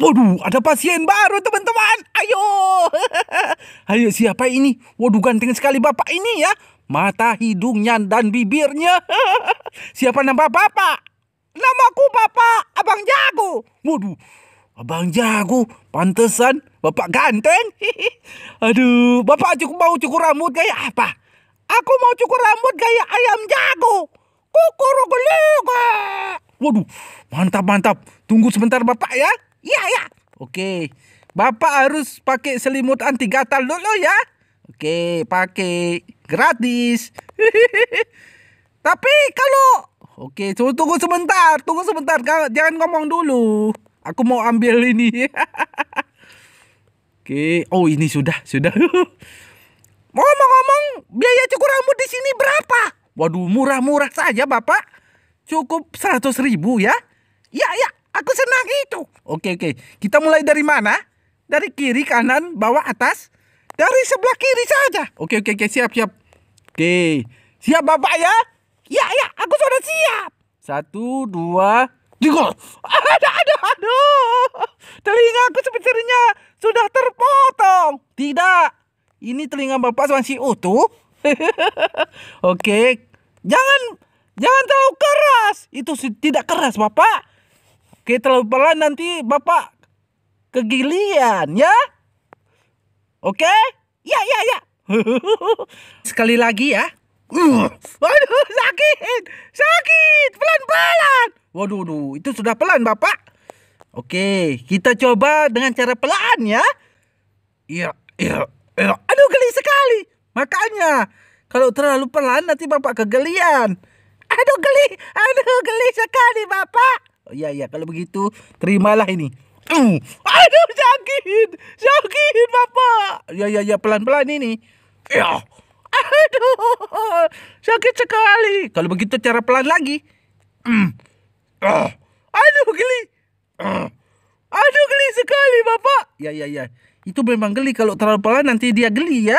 Waduh, ada pasien baru teman-teman. Ayo. Ayo siapa ini? Waduh, ganteng sekali bapak ini ya. Mata, hidungnya, dan bibirnya. siapa nama bapak? Namaku bapak Abang Jago. Waduh, Abang Jago. Pantesan bapak ganteng. Aduh, bapak cukup mau cukur rambut gaya apa? Aku mau cukur rambut gaya ayam jago. Kukurukuliga. Waduh, mantap-mantap. Tunggu sebentar bapak ya. Iya, ya. ya. Oke. Bapak harus pakai selimut anti gatal dulu ya. Oke, pakai gratis. Tapi kalau Oke, tunggu, tunggu sebentar, tunggu sebentar, jangan ngomong dulu. Aku mau ambil ini. Oke, oh ini sudah, sudah. mau ngomong-ngomong, biaya cukur rambut di sini berapa? Waduh, murah-murah saja, Bapak. Cukup seratus ribu ya. Ya, ya. Aku senang itu. Oke, oke. Kita mulai dari mana? Dari kiri, kanan, bawah, atas. Dari sebelah kiri saja. Oke, oke, oke. Siap, siap. Oke. Siap, Bapak ya? Ya, ya. Aku sudah siap. Satu, dua, tiga. Ada, ada, aduh. Telinga aku sebenarnya sudah terpotong. Tidak. Ini telinga Bapak masih utuh. oke. Jangan Jangan terlalu keras. Itu tidak keras, Bapak. Oke, terlalu pelan nanti Bapak kegilian ya. Oke? Ya, ya, ya. Sekali lagi ya. Hmm. Waduh sakit, sakit, pelan-pelan. Waduh, waduh, itu sudah pelan bapak. Oke, kita coba dengan cara pelan ya. Iya, iya, iya. Aduh geli sekali. Makanya kalau terlalu pelan nanti bapak kegelian. Aduh geli, aduh geli sekali bapak. Oh iya iya, kalau begitu terimalah ini. Uh, aduh sakit, sakit bapak. Ya ya ya pelan pelan ini. Ya, aduh sakit sekali. Kalau begitu cara pelan lagi. Mm. Uh, aduh geli. Uh, aduh geli sekali bapak. Ya ya ya, itu memang geli kalau terlalu pelan nanti dia geli ya.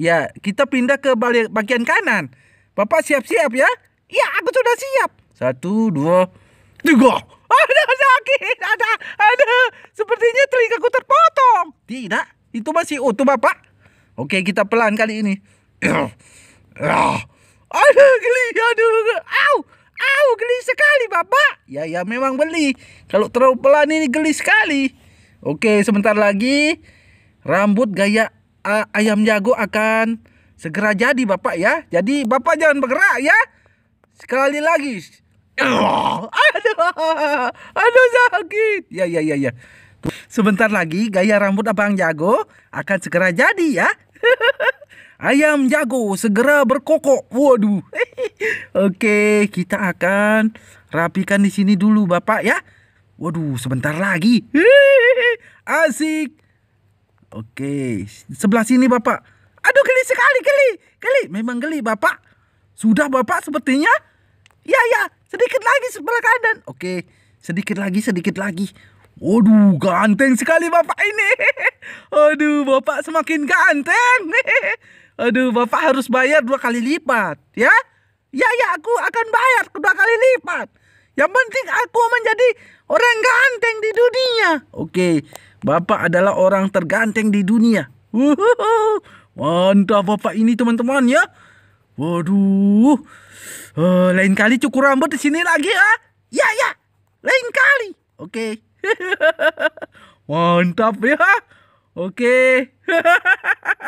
Ya, kita pindah ke bagian kanan. Bapak siap-siap ya. Ya, aku sudah siap. Satu, dua, Tiga. Ada sakit, ada, ada. Sepertinya telingaku terpotong. Tidak, itu masih utuh bapak. Oke, kita pelan kali ini. Ada geli, aduh. Au, au, geli sekali bapak. Ya, ya memang beli. Kalau terlalu pelan ini geli sekali. Oke, sebentar lagi rambut gaya uh, ayam jago akan segera jadi bapak ya. Jadi bapak jangan bergerak ya. Sekali lagi aduh, aduh sakit. Ya, ya, ya, ya. Sebentar lagi gaya rambut Abang Jago akan segera jadi ya. Ayam jago segera berkokok. Waduh. Oke, kita akan rapikan di sini dulu Bapak ya. Waduh, sebentar lagi. Asik. Oke, sebelah sini Bapak. Aduh, geli sekali, geli. Geli, memang geli Bapak. Sudah Bapak sepertinya. Ya, ya, Sedikit lagi sebelah kanan. Oke, sedikit lagi, sedikit lagi. Waduh, ganteng sekali bapak ini. Aduh, bapak semakin ganteng. Aduh, bapak harus bayar dua kali lipat, ya? Ya, ya, aku akan bayar dua kali lipat. Yang penting aku menjadi orang ganteng di dunia. Oke, bapak adalah orang terganteng di dunia. Uhuhu. Mantap bapak ini teman-teman ya. Waduh. Uh, lain kali cukur rambut di sini lagi ah. Ya ya. Lain kali. Oke. Okay. Mantap ya. Oke. Okay.